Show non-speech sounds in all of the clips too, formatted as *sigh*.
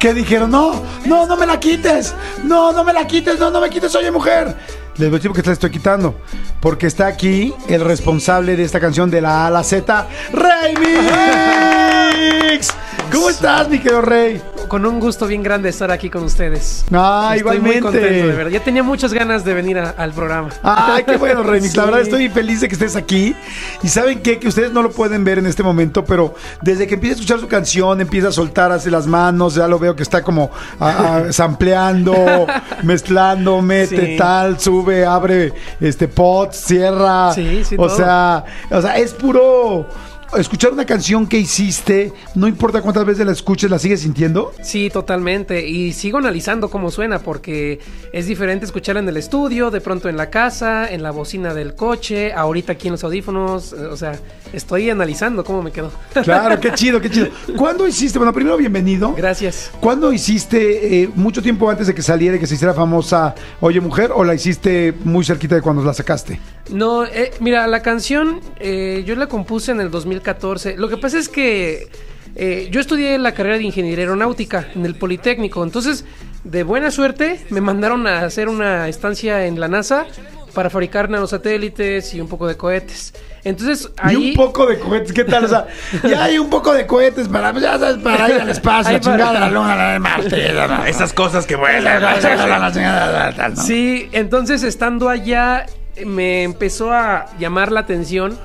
que dijeron, no, no, no me la quites, no, no me la quites, no, no me quites, oye mujer. Les voy a decir porque te la estoy quitando. Porque está aquí el responsable de esta canción de la A la Z, Rey Mix. ¿Cómo estás, mi querido Rey? con un gusto bien grande estar aquí con ustedes. Ah, estoy Muy contento, de verdad. Ya tenía muchas ganas de venir al programa. Ay, qué bueno, Remix. *laughs* La verdad estoy feliz de que estés aquí. Y saben qué, que ustedes no lo pueden ver en este momento, pero desde que empieza a escuchar su canción, empieza a soltar, hace las manos, ya lo veo que está como *laughs* sampleando, mezclando, mete tal, sube, abre este pot, cierra. Sí, sí, o sea, o sea, es puro escuchar una canción que hiciste, no importa cuántas veces la escuches, la sigues sintiendo? Sí, totalmente. Y sigo analizando cómo suena, porque es diferente escucharla en el estudio, de pronto en la casa, en la bocina del coche, ahorita aquí en los audífonos. Eh, o sea, estoy analizando cómo me quedó. Claro, qué *laughs* chido, qué chido. ¿Cuándo hiciste? Bueno, primero, bienvenido. Gracias. ¿Cuándo hiciste, eh, mucho tiempo antes de que saliera y que se hiciera famosa Oye Mujer, o la hiciste muy cerquita de cuando la sacaste? No, eh, mira, la canción yo la compuse en el 2000 14 Lo que pasa es que eh, yo estudié la carrera de ingeniería aeronáutica en el Politécnico, entonces de buena suerte me mandaron a hacer una estancia en la NASA para fabricar nanosatélites y un poco de cohetes. Entonces, ahí... un poco de cohetes, ¿qué tal? O sea, *laughs* ya hay un poco de cohetes para, pues, ir al *laughs* espacio, chingada, la luna, la Marte. *laughs* Esas cosas que vuelan. Sí, entonces, estando allá, me empezó a llamar la atención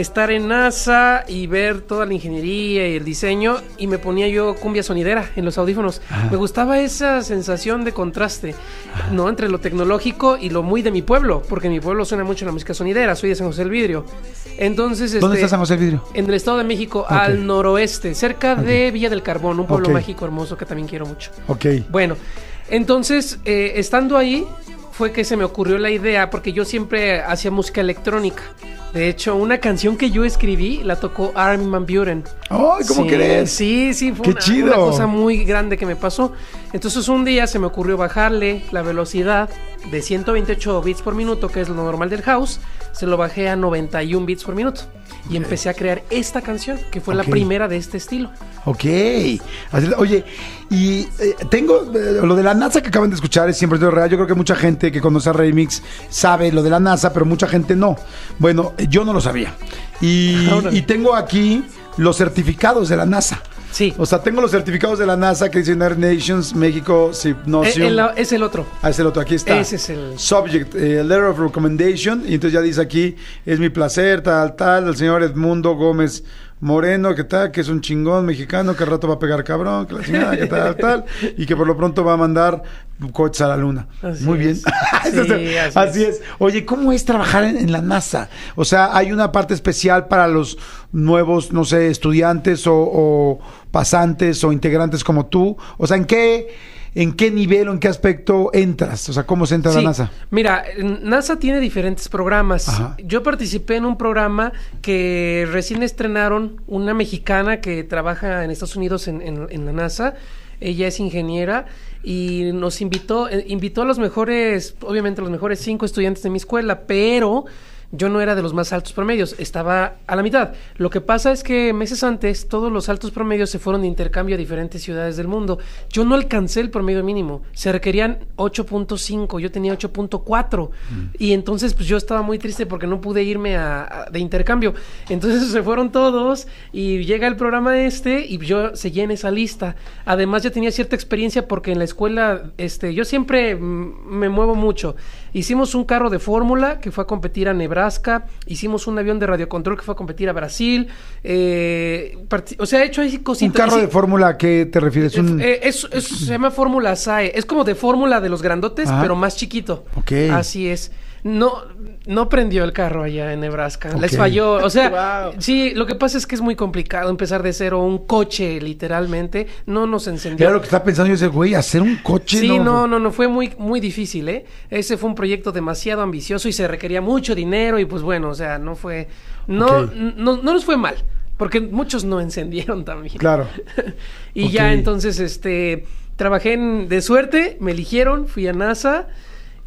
estar en NASA y ver toda la ingeniería y el diseño y me ponía yo cumbia sonidera en los audífonos. Ah. Me gustaba esa sensación de contraste, ah. ¿no? Entre lo tecnológico y lo muy de mi pueblo, porque mi pueblo suena mucho la música sonidera, soy de San José del Vidrio. Entonces, ¿dónde este, está San José del Vidrio? En el Estado de México, al noroeste, cerca de Villa del Carbón, un pueblo mágico hermoso que también quiero mucho. Ok. Bueno, entonces, eh, estando ahí, fue que se me ocurrió la idea, porque yo siempre hacía música electrónica. De hecho, una canción que yo escribí la tocó Armin Van Buren. ¡Ay, cómo sí, crees! Sí, sí, fue una, una, cosa muy grande que me pasó. Entonces, un día se me ocurrió bajarle la velocidad de 128 bits por minuto, que es lo normal del house, se lo bajé a 91 bits por minuto. Y empecé a crear esta canción, que fue la primera de este estilo. Ok. Oye, y eh, tengo eh, lo de la NASA que acaban de escuchar, es siempre de real. Yo creo que mucha gente que conoce a Remix sabe lo de la NASA, pero mucha gente no. Bueno, yo no lo sabía. y *laughs* tengo aquí los certificados de la NASA. Sí. O sea, tengo los certificados de la NASA que dicen Nations, México, Sipnosium. Eh, es el otro. Ah, es el otro, aquí está. Ese es el. Subject, eh, Letter of Recommendation. Y entonces ya dice aquí, es mi placer, tal, tal, el señor Edmundo Gómez Moreno, que tal, que es un chingón mexicano, que al rato va a pegar cabrón, que la chingada, que tal, tal, y que por lo pronto va a mandar coches a la luna. Muy bien. *laughs* así, es. Oye, ¿cómo es trabajar en, la NASA? O sea, ¿hay una parte especial para los nuevos, no sé, estudiantes o, o pasantes o integrantes como tú? O sea, ¿en qué en qué nivel o en qué aspecto entras, o sea, cómo se entra a la NASA. Mira, NASA tiene diferentes programas. Yo participé en un programa que recién estrenaron una mexicana que trabaja en Estados Unidos en, la NASA. Ella es ingeniera y nos invitó, eh, invitó a los mejores, obviamente a los mejores cinco estudiantes de mi escuela, pero yo no era de los más altos promedios, estaba a la mitad. Lo que pasa es que meses antes todos los altos promedios se fueron de intercambio a diferentes ciudades del mundo. Yo no alcancé el promedio mínimo, se requerían 8.5, yo tenía 8.4 mm. y entonces pues, yo estaba muy triste porque no pude irme a, de intercambio. Entonces *laughs* se fueron todos y llega el programa este y yo se en esa lista. Además ya tenía cierta experiencia porque en la escuela este yo siempre me muevo mucho. Hicimos un carro de fórmula que fue a competir a Nebraska hicimos un avión de radiocontrol que fue a competir a Brasil, eh, o sea, he hecho ahí cositas. ¿Un carro de fórmula a qué te refieres? Eh, se llama Fórmula SAE, es como de fórmula de los grandotes, pero más chiquito. Así es no, no prendió el carro allá en Nebraska. Les falló. O sea, *laughs* sí, lo que pasa es que es muy complicado empezar de cero un coche, literalmente. No nos encendió. Claro, lo que está pensando yo ese güey, hacer un coche. Sí, no, no, no, fue muy, muy difícil, ¿eh? Ese fue un proyecto demasiado ambicioso y se requería mucho dinero y pues bueno, o sea, no fue. No, no, no nos fue mal. Porque muchos no encendieron también. Claro. *laughs* y ya entonces, este, trabajé de suerte, me eligieron, fui a NASA.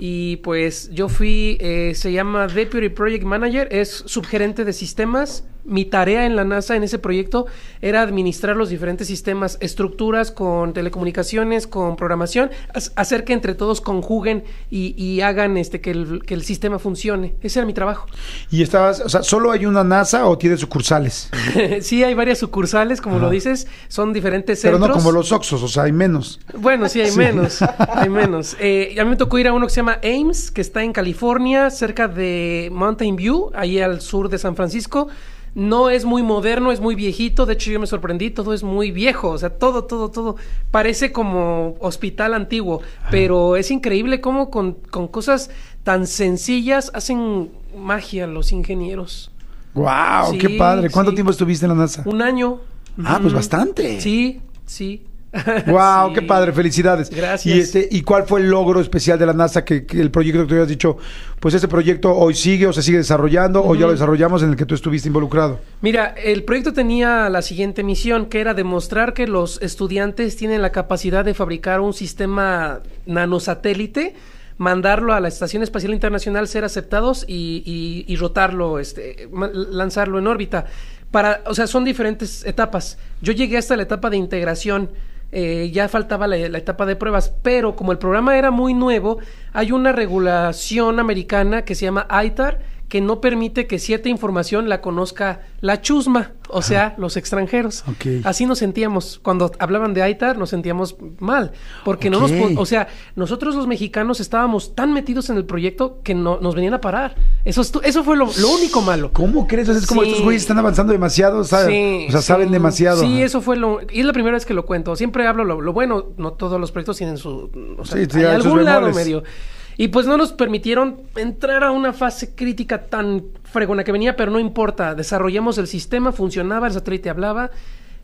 Y pues yo fui, eh, se llama Deputy Project Manager, es subgerente de sistemas mi tarea en la NASA, en ese proyecto, era administrar los diferentes sistemas, estructuras con telecomunicaciones, con programación, hacer que entre todos conjuguen y, hagan este que el, sistema funcione. Ese era mi trabajo. ¿Y estabas, solo hay una NASA o tiene sucursales? *laughs* sí, hay varias sucursales, como lo dices, son diferentes centros. Pero no como los Oxos, o sea, hay menos. Bueno, sí, hay menos, hay *laughs* menos. Eh, a mí me tocó ir a uno que se llama Ames, que está en California, cerca de Mountain View, ahí al sur de San Francisco no es muy moderno, es muy viejito, de hecho yo me sorprendí, todo es muy viejo, o sea, todo, todo, todo parece como hospital antiguo, pero es increíble cómo con, cosas tan sencillas hacen magia los ingenieros. ¡Wow! ¡Qué padre! ¿Cuánto tiempo estuviste en la NASA? Un año. Ah, pues bastante. Sí, sí. ¡Wow! *laughs* ¡Qué padre! ¡Felicidades! Gracias. ¿Y, este, ¿Y cuál fue el logro especial de la NASA? Que, el proyecto que tú habías dicho, pues este proyecto hoy sigue o se sigue desarrollando o ya lo desarrollamos en el que tú estuviste involucrado. Mira, el proyecto tenía la siguiente misión, que era demostrar que los estudiantes tienen la capacidad de fabricar un sistema nanosatélite mandarlo a la Estación Espacial Internacional, ser aceptados y, y, y rotarlo, este, lanzarlo en órbita. Para, o sea, son diferentes etapas. Yo llegué hasta la etapa de integración eh, ya faltaba la, la, etapa de pruebas, pero como el programa era muy nuevo, hay una regulación americana que se llama ITAR, que no permite que cierta información la conozca la chusma, o sea, los extranjeros. Así nos sentíamos. Cuando hablaban de AITAR nos sentíamos mal, porque no nos... O sea, nosotros los mexicanos estábamos tan metidos en el proyecto que no, nos venían a parar. Eso, eso fue lo, único malo. ¿Cómo crees? es como estos güeyes están avanzando demasiado, o sea, saben demasiado. Sí, eso fue lo... Y es la primera vez que lo cuento. Siempre hablo lo, bueno, no todos los proyectos tienen su... O sea, hay algún lado medio. Y pues no nos permitieron entrar a una fase crítica tan fregona que venía, pero no importa, desarrollamos el sistema, funcionaba, el satélite hablaba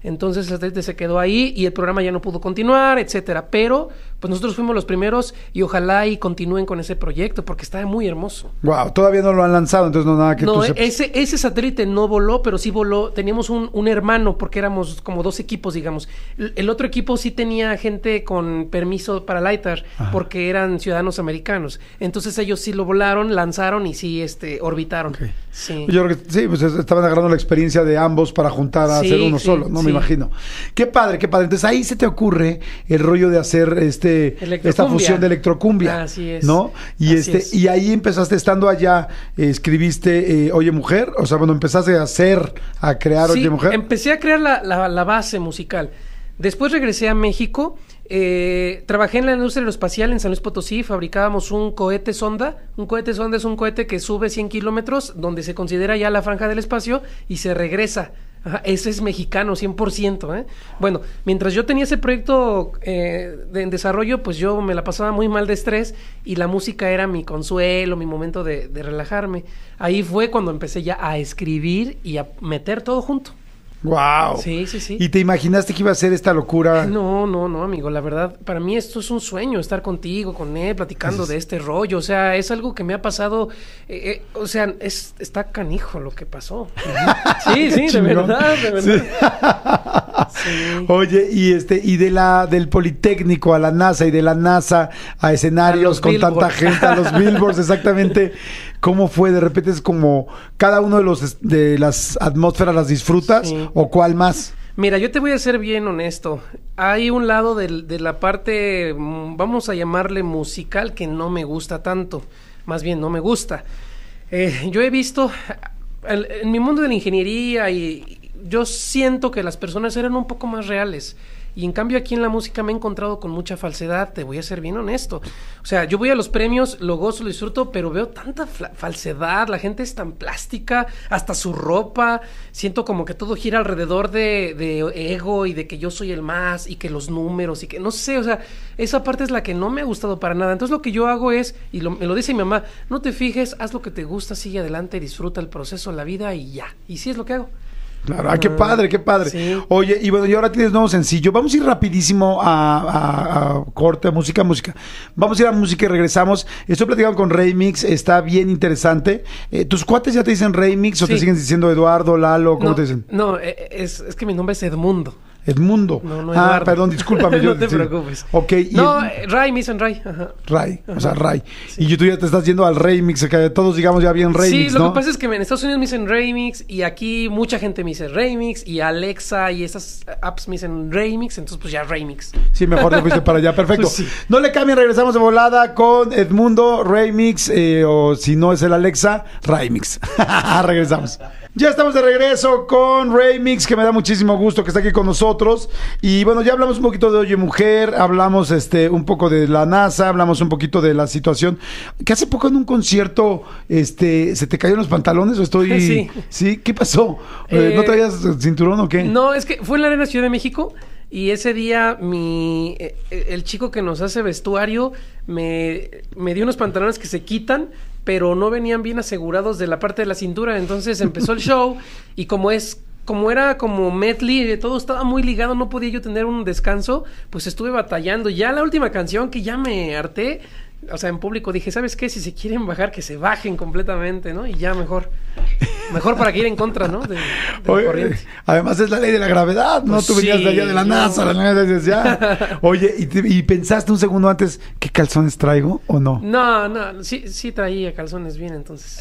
entonces el satélite se quedó ahí y el programa ya no pudo continuar, etcétera. Pero pues nosotros fuimos los primeros y ojalá y continúen con ese proyecto porque está muy hermoso. Wow, todavía no lo han lanzado, entonces no nada que no, tú eh, ese ese satélite no voló, pero sí voló. Teníamos un, hermano porque éramos como dos equipos, digamos. El, otro equipo sí tenía gente con permiso para Lightar porque eran ciudadanos americanos. Entonces ellos sí lo volaron, lanzaron y sí este orbitaron. Sí. Yo creo que sí, pues estaban agarrando la experiencia de ambos para juntar a hacer uno solo, no me imagino. Qué padre, qué padre. Entonces ahí se te ocurre el rollo de hacer este esta fusión de electrocumbia. Así es. ¿No? Y este, y ahí empezaste estando allá, eh, escribiste eh, Oye Mujer, o sea, cuando empezaste a hacer, a crear Oye Mujer. Empecé a crear la, base musical. Después regresé a México. Eh, trabajé en la industria aeroespacial en San Luis Potosí, fabricábamos un cohete sonda. Un cohete sonda es un cohete que sube 100 kilómetros, donde se considera ya la franja del espacio y se regresa ese es mexicano, 100%. ¿eh? Bueno, mientras yo tenía ese proyecto eh, en desarrollo, pues yo me la pasaba muy mal de estrés y la música era mi consuelo, mi momento de relajarme. Ahí fue cuando empecé ya a escribir y a meter todo junto. Wow. Sí, sí, sí. ¿Y te imaginaste que iba a ser esta locura? No, no, no, amigo. La verdad, para mí esto es un sueño, estar contigo, con él, platicando de este rollo. O sea, es algo que me ha pasado. Eh, eh, o sea, es, está canijo lo que pasó. *laughs* sí, sí, de verdad, de verdad. Oye, y este, y de la, del Politécnico a la NASA y de la NASA a escenarios con tanta gente, a los *laughs* billboards, exactamente. ¿Cómo fue? De repente es como cada uno de los de las atmósferas las disfrutas o cuál más. Mira, yo te voy a ser bien honesto. Hay un lado de, la parte, mm, vamos a llamarle musical, que no me gusta tanto. Más bien, no me gusta. Eh, yo he visto, en mi mundo de la ingeniería, y yo siento que las personas eran un poco más reales y en cambio aquí en la música me he encontrado con mucha falsedad, te voy a ser bien honesto. O sea, yo voy a los premios, lo gozo, lo disfruto, pero veo tanta falsedad, la gente es tan plástica, hasta su ropa, siento como que todo gira alrededor de, ego y de que yo soy el más y que los números y que no sé, o sea, esa parte es la que no me ha gustado para nada. Entonces lo que yo hago es, y me lo dice mi mamá, no te fijes, haz lo que te gusta, sigue adelante, disfruta el proceso, la vida y ya. Y sí es lo que hago. Claro, qué ah, padre, qué padre. Oye, y bueno, y ahora tienes nuevo sencillo. Vamos a ir rapidísimo a, a, corte, música, música. Vamos a ir a música y regresamos. Estoy platicando con Remix, está bien interesante. Eh, ¿Tus cuates ya te dicen Remix o te siguen diciendo Eduardo, Lalo? ¿Cómo te dicen? No, eh, es que mi nombre es Edmundo. Edmundo. No, no, ah, perdón, discúlpame. *laughs* no te preocupes. Ok. Y no, eh, Ray, me dicen Ray. Ray, o sea, Ray. Y tú ya te estás yendo al remix, que todos digamos ya bien remix, Sí, lo que pasa es que en Estados Unidos me dicen remix y aquí mucha gente me dice remix y Alexa y esas apps me dicen remix, entonces pues ya remix. Sí, mejor lo fuiste para allá, *laughs* perfecto. Pues no le cambien, regresamos de volada con Edmundo, remix, eh, o si no es el Alexa, remix. *laughs* regresamos. Ya estamos de regreso con remix, que me da muchísimo gusto que está aquí con nosotros. Y bueno, ya hablamos un poquito de Oye Mujer, hablamos este un poco de la NASA, hablamos un poquito de la situación. Que hace poco en un concierto este se te cayeron los pantalones o estoy *laughs* Sí, ¿qué pasó? Eh, eh, ¿No traías cinturón o qué? No, es que fue en la Arena Ciudad de México. Y ese día mi eh, el chico que nos hace vestuario me, me dio unos pantalones que se quitan, pero no venían bien asegurados de la parte de la cintura. Entonces empezó el *laughs* show y como es como era como medley, todo estaba muy ligado, no podía yo tener un descanso, pues estuve batallando. Ya la última canción que ya me harté, o sea, en público dije, ¿sabes qué? Si se quieren bajar, que se bajen completamente, ¿no? Y ya mejor. Mejor para que ir en contra, ¿no? además es la ley de la gravedad, ¿no? venías de allá de la NASA, la NASA *laughs* Oye, ¿y, ¿y, pensaste un segundo antes qué calzones traigo o no? No, no, sí, sí traía calzones bien entonces.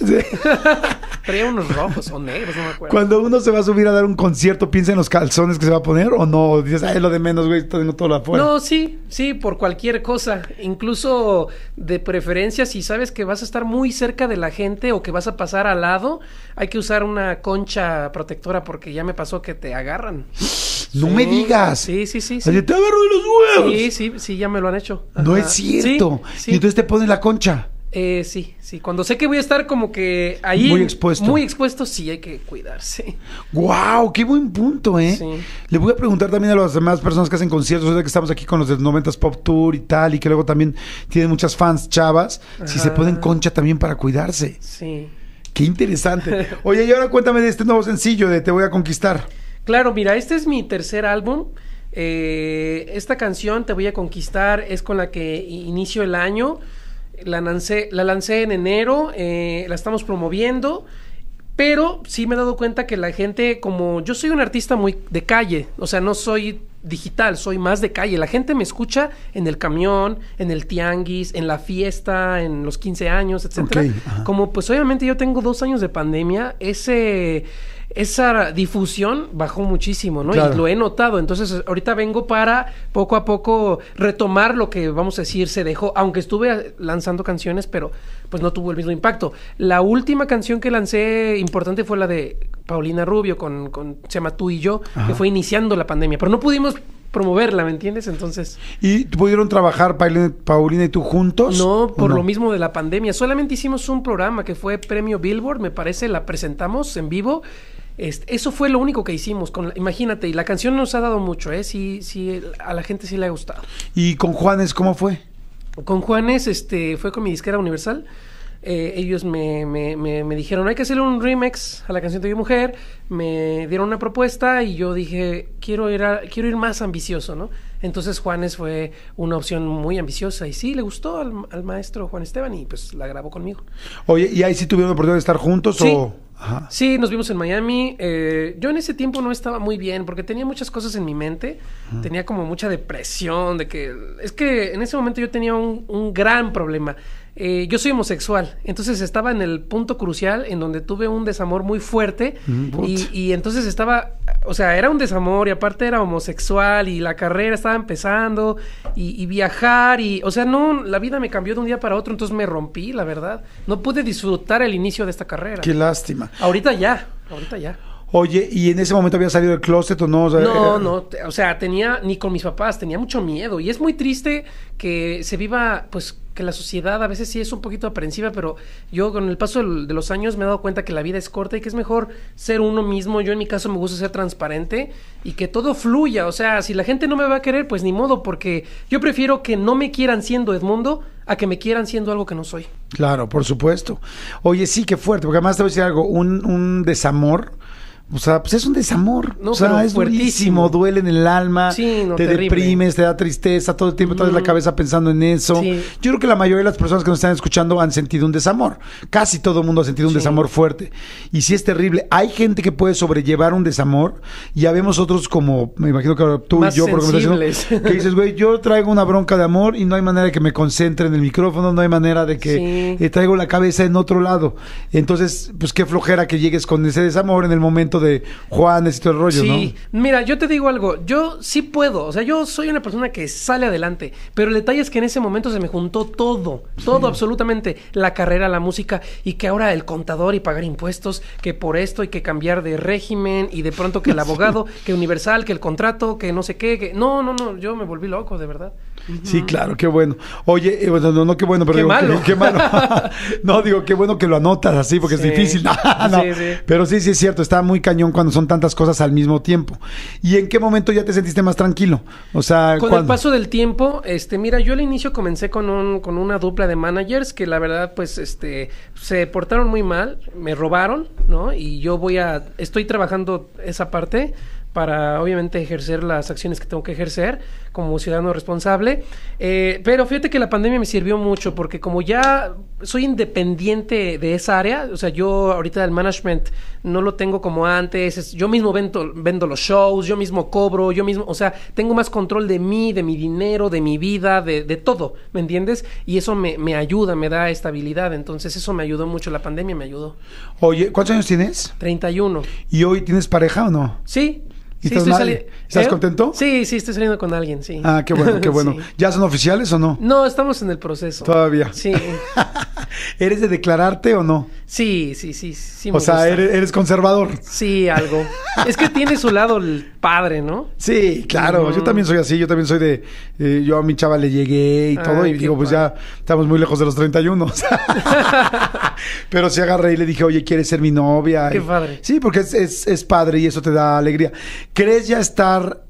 *laughs* traía unos rojos o negros, no me acuerdo. Cuando uno se va a subir a dar un concierto, ¿piensa en los calzones que se va a poner o no? Dices, ay, lo de menos, güey, todo No, sí, sí, por cualquier cosa. Incluso de preferencia, si sabes que vas a estar muy cerca de la gente o que vas a pasar al lado, hay que usar una concha protectora porque ya me pasó que te agarran. No me digas. Sí, sí, sí. te agarro de los huevos. Sí, sí, sí, ya me lo han hecho. No es cierto. y entonces te ponen la concha. Eh, sí, sí. Cuando sé que voy a estar como que ahí. Muy expuesto. Muy expuesto, sí, hay que cuidarse. Wow, ¡Qué buen punto, eh! Le voy a preguntar también a las demás personas que hacen conciertos, que estamos aquí con los de 90s Pop Tour y tal, y que luego también tienen muchas fans chavas, si se ponen concha también para cuidarse. Sí. Qué interesante. *laughs* Oye, y ahora cuéntame de este nuevo sencillo de Te voy a conquistar. Claro, mira, este es mi tercer álbum. Eh, esta canción, Te voy a conquistar, es con la que inicio el año. La lancé, la lancé en enero, eh, la estamos promoviendo. Pero sí me he dado cuenta que la gente, como yo soy un artista muy de calle, o sea, no soy digital, soy más de calle. La gente me escucha en el camión, en el tianguis, en la fiesta, en los 15 años, etcétera. como pues obviamente yo tengo dos años de pandemia, ese esa difusión bajó muchísimo, ¿no? Y lo he notado. Entonces, ahorita vengo para poco a poco retomar lo que, vamos a decir, se dejó. Aunque estuve lanzando canciones, pero pues no tuvo el mismo impacto. La última canción que lancé importante fue la de Paulina Rubio, con, se llama Tú y Yo, que fue iniciando la pandemia. Pero no pudimos promoverla, ¿me entiendes? Entonces. ¿Y pudieron trabajar Paulina y tú juntos? No, por lo mismo de la pandemia. Solamente hicimos un programa que fue Premio Billboard, me parece, la presentamos en vivo este, eso fue lo único que hicimos. Con imagínate, y la canción nos ha dado mucho, ¿eh? Sí, sí, a la gente sí le ha gustado. ¿Y con Juanes cómo fue? Con Juanes, este, fue con mi disquera Universal. Eh, ellos me, me, me, dijeron, hay que hacerle un remix a la canción de mi mujer. Me dieron una propuesta y yo dije, quiero ir, quiero ir más ambicioso, ¿no? Entonces Juanes fue una opción muy ambiciosa y sí, le gustó al, maestro Juan Esteban y pues la grabó conmigo. Oye, ¿y ahí sí tuvieron la oportunidad de estar juntos sí. o...? Sí, nos vimos en Miami. Eh, yo en ese tiempo no estaba muy bien porque tenía muchas cosas en mi mente. Tenía como mucha depresión de que... Es que en ese momento yo tenía un gran problema eh, yo soy homosexual, entonces estaba en el punto crucial en donde tuve un desamor muy fuerte mm, y, entonces estaba, o sea, era un desamor y aparte era homosexual y la carrera estaba empezando y, y viajar y, o sea, no, la vida me cambió de un día para otro, entonces me rompí, la verdad. No pude disfrutar el inicio de esta carrera. Qué lástima. Ahorita ya, ahorita ya. Oye, ¿y en ese momento había salido del closet o no? no, no, o sea, tenía, ni con mis papás, tenía mucho miedo. Y es muy triste que se viva, pues, que la sociedad a veces sí es un poquito aprensiva, pero yo con el paso de los años me he dado cuenta que la vida es corta y que es mejor ser uno mismo. Yo en mi caso me gusta ser transparente y que todo fluya. O sea, si la gente no me va a querer, pues ni modo, porque yo prefiero que no me quieran siendo Edmundo a que me quieran siendo algo que no soy. Claro, por supuesto. Oye, sí, qué fuerte, porque además te voy a decir algo, un, un desamor o sea, pues es un desamor. o sea, es fuertísimo, duele en el alma, te deprimes, te da tristeza, todo el tiempo traes la cabeza pensando en eso. Yo creo que la mayoría de las personas que nos están escuchando han sentido un desamor. Casi todo el mundo ha sentido un desamor fuerte. Y si es terrible. Hay gente que puede sobrellevar un desamor. Y ya vemos otros como, me imagino que tú y yo por que dices, güey, yo traigo una bronca de amor y no hay manera de que me concentre en el micrófono, no hay manera de que eh, traigo la cabeza en otro lado. Entonces, pues qué flojera que llegues con ese desamor en el momento de Juan y todo rollo, ¿no? Sí, mira, yo te digo algo, yo sí puedo, o sea, yo soy una persona que sale adelante, pero el detalle es que en ese momento se me juntó todo, todo absolutamente, la carrera, la música y que ahora el contador y pagar impuestos, que por esto hay que cambiar de régimen y de pronto que el *laughs* abogado, que Universal, que el contrato, que no sé qué, que no, no, no, yo me volví loco, de verdad. Sí, claro, qué bueno. Oye, eh, no, no, qué bueno, pero qué malo. *laughs* Qué, malo. *laughs* no, digo, qué bueno que lo anotas así, porque es difícil. Pero sí, sí es cierto, está muy cañón cuando son tantas cosas al mismo tiempo. ¿Y en qué momento ya te sentiste más tranquilo? O sea, con el paso del tiempo, este, mira, yo al inicio comencé con un, con una dupla de managers que la verdad, pues, este, se portaron muy mal, me robaron, ¿no? Y yo voy a, estoy trabajando esa parte para obviamente ejercer las acciones que tengo que ejercer como ciudadano responsable. Eh, pero fíjate que la pandemia me sirvió mucho porque como ya soy independiente de esa área, o sea, yo ahorita del management no lo tengo como antes, yo mismo vendo, vendo los shows, yo mismo cobro, yo mismo, o sea, tengo más control de mí, de mi dinero, de mi vida, de, todo, ¿me entiendes? Y eso me, me, ayuda, me da estabilidad, entonces eso me ayudó mucho, la pandemia me ayudó. Oye, ¿cuántos años tienes? uno. ¿Y hoy tienes pareja o no? Sí. ¿Estás, ¿Eh? contento? Sí, sí, estoy saliendo con alguien, sí. Ah, qué bueno, qué *laughs* bueno. ¿Ya son oficiales o no? No, estamos en el proceso. Todavía. Sí. *laughs* ¿Eres de declararte o no? Sí, sí, sí. sí o sea, Eres, conservador. Sí, algo. es que tiene su lado el padre, ¿no? Sí, claro. Yo también soy así. Yo también soy de. Eh, yo a mi chava le llegué y ah, todo. y digo, pues ya estamos muy lejos de los 31. *laughs* Pero se agarré y le dije, oye, ¿quieres ser mi novia? Qué padre. Sí, porque es, es, padre y eso te da alegría. ¿Crees ya estar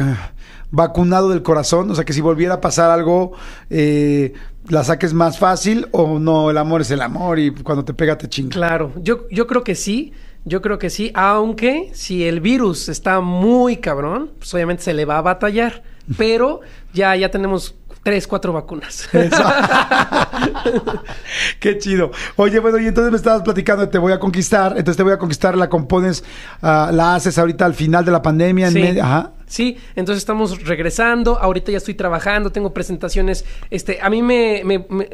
ah, vacunado del corazón? O sea, que si volviera a pasar algo, eh, la saques más fácil o no, el amor es el amor y cuando te pega te chinga. Claro, yo, yo creo que sí. Yo creo que sí, aunque si el virus está muy cabrón, pues obviamente se le va a batallar. Pero ya, ya tenemos tres, cuatro vacunas. *laughs* Qué chido. Oye, bueno, y entonces me estabas platicando Te Voy a Conquistar. Entonces Te Voy a Conquistar la compones, ah, la haces ahorita al final de la pandemia. Sí. entonces estamos regresando. Ahorita ya estoy trabajando, tengo presentaciones. Este, a mí me,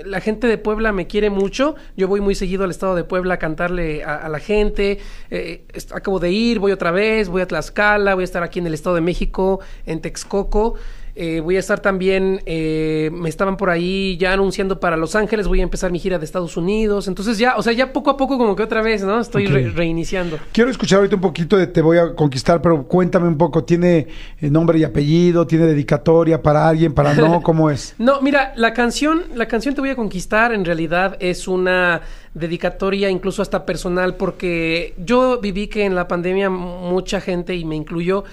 la gente de Puebla me quiere mucho. Yo voy muy seguido al estado de Puebla a cantarle a, la gente. Eh, acabo de ir, voy otra vez, voy a Tlaxcala, voy a estar aquí en el estado de México, en Texcoco. Eh, voy a estar también, eh, me estaban por ahí ya anunciando para Los Ángeles, voy a empezar mi gira de Estados Unidos. Entonces ya, o sea, ya poco a poco como que otra vez, ¿no? Estoy reiniciando. Quiero escuchar ahorita un poquito de Te voy a conquistar, pero cuéntame un poco, ¿tiene eh, nombre y apellido? ¿Tiene dedicatoria para alguien, para no? *laughs* ¿Cómo es? no, mira, la canción, la canción Te voy a conquistar en realidad es una dedicatoria incluso hasta personal porque yo viví que en la pandemia mucha gente, y me incluyó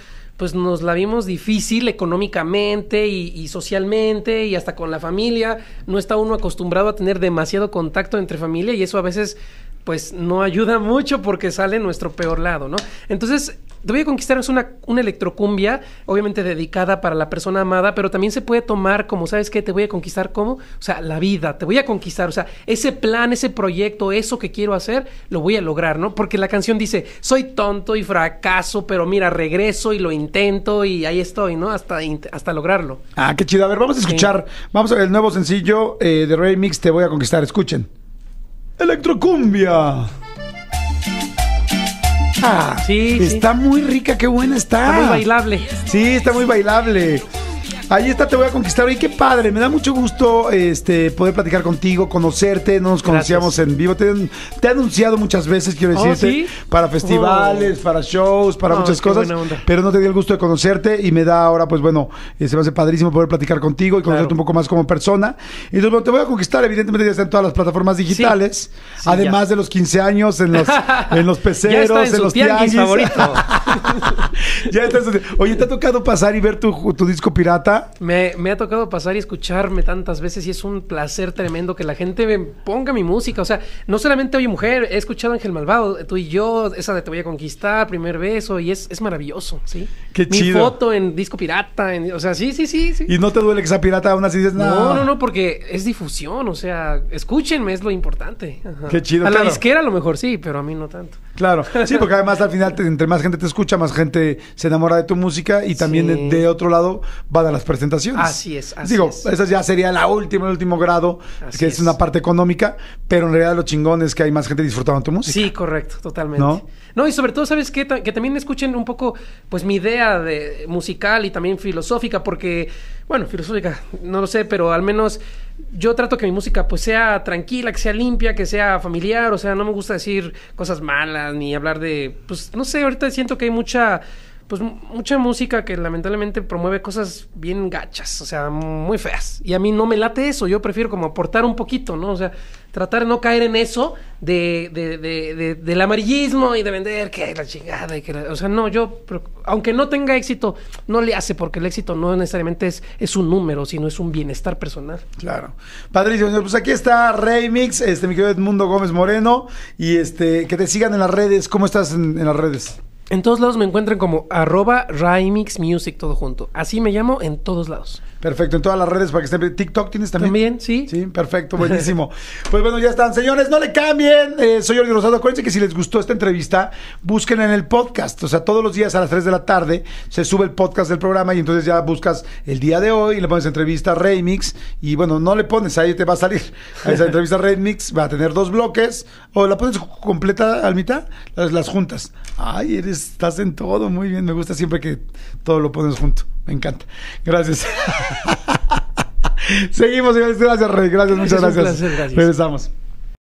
pues nos la vimos difícil económicamente y, y, socialmente y hasta con la familia. No está uno acostumbrado a tener demasiado contacto entre familia y eso a veces pues no ayuda *laughs* mucho porque sale nuestro peor lado, ¿no? Entonces te voy a conquistar es una, una electrocumbia, obviamente dedicada para la persona amada, pero también se puede tomar como, ¿sabes qué? Te voy a conquistar como, o sea, la vida, te voy a conquistar, o sea, ese plan, ese proyecto, eso que quiero hacer, lo voy a lograr, ¿no? Porque la canción dice, soy tonto y fracaso, pero mira, regreso y lo intento y ahí estoy, ¿no? Hasta, hasta lograrlo. Ah, qué chido. A ver, vamos a escuchar, vamos a ver el nuevo sencillo eh, de Mix, Te voy a conquistar, escuchen. Electrocumbia. Sí, está muy rica, qué buena está. Está muy bailable. Sí, está muy bailable. Ahí está, te voy a conquistar. Oye, qué padre, me da mucho gusto este, poder platicar contigo, conocerte. No nos conocíamos en vivo. Te, he anunciado muchas veces, quiero oh, decirte, para festivales, oh. para shows, para muchas cosas. Pero no te dio el gusto de conocerte y me da ahora, pues bueno, eh, se me hace padrísimo poder platicar contigo y conocerte un poco más como persona. entonces, bueno, te voy a conquistar, evidentemente ya está en todas las plataformas digitales, además de los 15 años en los, *laughs* en los peceros, en, los tianguis. *laughs* Oye, ¿te ha tocado pasar y ver tu disco pirata? Me, ha tocado pasar y escucharme tantas veces y es un placer tremendo que la gente ponga mi música. O sea, no solamente Oye Mujer, he escuchado Ángel Malvado, tú y yo, esa de Te voy a conquistar, primer beso, y es, es maravilloso, ¿sí? Qué mi chido. foto en disco pirata, o sea, sí, sí, sí, sí. ¿Y no te duele que sea pirata aún así No, no, no, porque es difusión, o sea, escúchenme, es lo importante. Qué chido. A la disquera a lo mejor sí, pero a mí no tanto. Claro, sí, porque además al final, entre más gente te escucha, más gente se enamora de tu música y también de, otro lado van a las presentaciones. Así es. Así Digo, esa ya sería la última, el último grado, que es, una parte económica, pero en realidad lo chingón es que hay más gente disfrutando tu música. Sí, correcto, totalmente. ¿No? y sobre todo, ¿sabes qué? Que también escuchen un poco, pues, mi idea de musical y también filosófica, porque, bueno, filosófica, no lo sé, pero al menos yo trato que mi música, pues, sea tranquila, que sea limpia, que sea familiar, o sea, no me gusta decir cosas malas ni hablar de, pues, no sé, ahorita siento que hay mucha pues mucha música que lamentablemente promueve cosas bien gachas, o sea, muy feas. Y a mí no me late eso, yo prefiero como aportar un poquito, ¿no? O sea, tratar de no caer en eso de, de, de, del amarillismo y de vender que la chingada y que O sea, no, yo, aunque no tenga éxito, no le hace porque el éxito no necesariamente es, es un número, sino es un bienestar personal. Claro. Padrísimo, pues aquí está Remix, este, mi querido Edmundo Gómez Moreno, y este, que te sigan en las redes. ¿Cómo estás en las redes? En todos lados me encuentran como arroba Rymix Music todo junto. Así me llamo en todos lados. Perfecto, en todas las redes para que estén. TikTok tienes también. También, sí. Sí, perfecto, buenísimo. *laughs* pues bueno, ya están, señores, no le cambien. Eh, soy Jordi Rosado. Acuérdense que si les gustó esta entrevista, busquen en el podcast. O sea, todos los días a las 3 de la tarde se sube el podcast del programa y entonces ya buscas el día de hoy y le pones entrevista Remix. Y bueno, no le pones, ahí te va a salir. A esa entrevista Remix va a tener dos bloques. O la pones completa al mitad, las juntas. Ay, eres estás en todo, muy bien. Me gusta siempre que todo lo pones junto. Me encanta. Gracias. *laughs* Seguimos, Gracias, Rey. Gracias, muchas gracias. gracias. Regresamos.